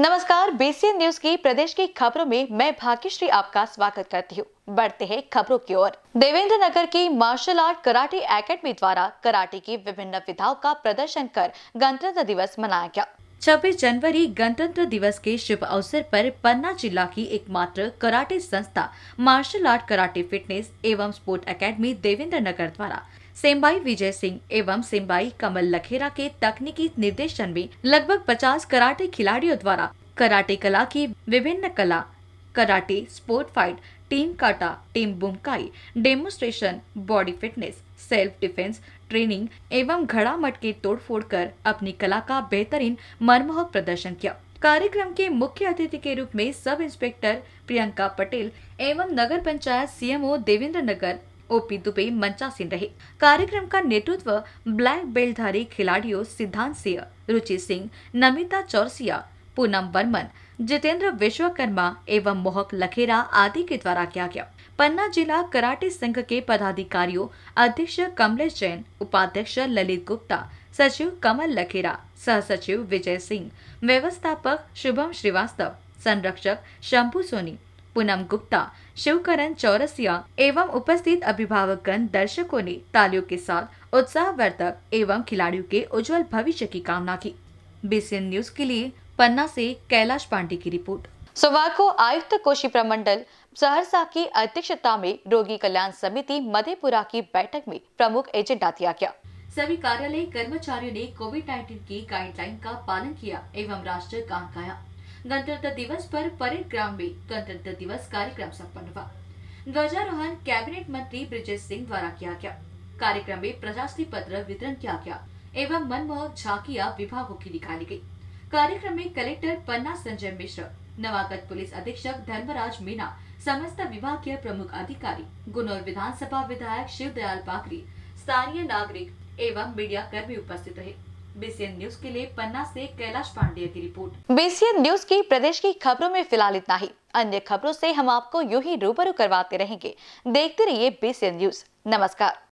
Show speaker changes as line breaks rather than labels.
नमस्कार BC news की प्रदेश की खबरों में मैं भाग्यश्री आपका स्वागत करती हूँ बढ़ते हैं खबरों की ओर देवेंद्र नगर की मार्शल आर्ट कराटे एकेडमी द्वारा कराटे की विभिन्न विधाओं का प्रदर्शन कर गणतंत्र दिवस मनाया गया छब्बीस जनवरी गणतंत्र दिवस के शुभ अवसर पर पन्ना जिला की एकमात्र कराटे संस्था मार्शल आर्ट कराटे फिटनेस एवं स्पोर्ट एकेडमी देवेंद्र नगर द्वारा सिम्बाई विजय सिंह एवं सिम्बाई कमल लखेरा के तकनीकी निर्देशन में लगभग 50 कराटे खिलाड़ियों द्वारा कराटे कला की विभिन्न कला karate sport fight team kata team बुमकाई demonstration body fitness self defence training एवं घड़ा मटके तोड़फोड़ कर अपनी कला का बेहतरीन मनमोहक प्रदर्शन किया कार्यक्रम के मुख्य अतिथि के रूप में सब इंस्पेक्टर प्रियंका पटेल एवं नगर पंचायत सीएमओ देवेंद्र नगर ओपी दुबे मंचासीन रहे कार्यक्रम का नेतृत्व ब्लैक बेल्टधारी खिलाड़ियों सिद्धांत सिंह रुचि सिंह नमिता चौरसिया पूनम वर्मन जितेंद्र विश्वकर्मा एवं मोहक लखेरा आदि के द्वारा किया गया पन्ना जिला कराटे संघ के पदाधिकारियों अध्यक्ष कमलेश जैन उपाध्यक्ष ललित गुप्ता सचिव कमल लखेरा सह सचिव विजय सिंह व्यवस्थापक शुभम श्रीवास्तव संरक्षक शंभू सोनी पूनम गुप्ता शिवकरण चौरसिया एवं उपस्थित अभिभावकगण दर्शकों ने तालियों के साथ उत्साह वर्धक एवं खिलाड़ियों के उज्जवल भविष्य की कामना की बीसीएन न्यूज के लिए पन्ना से कैलाश पांडे की रिपोर्ट सोमवार को आयुक्त कोशी प्रमंडल सहरसा की अध्यक्षता में रोगी कल्याण समिति मधेपुरा की बैठक में प्रमुख एजेंडा दिया गया सभी कार्यालय कर्मचारियों ने कोविड 19 की गाइडलाइन का पालन किया एवं राष्ट्रीय गान गाया गणतंत्र दिवस पर परेड ग्राउंड में गणतंत्र दिवस कार्यक्रम संपन्न हुआ ध्वजारोहण कैबिनेट मंत्री ब्रिजेश सिंह द्वारा किया गया कार्यक्रम में प्रशस्ति पत्र वितरण किया गया एवं मनमोहक झाकिया विभागों की निकाली गयी कार्यक्रम में कलेक्टर पन्ना संजय मिश्र नवागत पुलिस अधीक्षक धर्मराज मीना समस्त विभाग के प्रमुख अधिकारी गुनौर विधानसभा विधायक शिव दयाल पाकरी स्थानीय नागरिक एवं मीडिया कर्मी उपस्थित रहे बीसीएन न्यूज के लिए पन्ना से कैलाश पांडेय की रिपोर्ट बीसीएन न्यूज की प्रदेश की खबरों में फिलहाल इतना ही अन्य खबरों से हम आपको यू ही रूबरू करवाते रहेंगे देखते रहिए बीसीएन न्यूज नमस्कार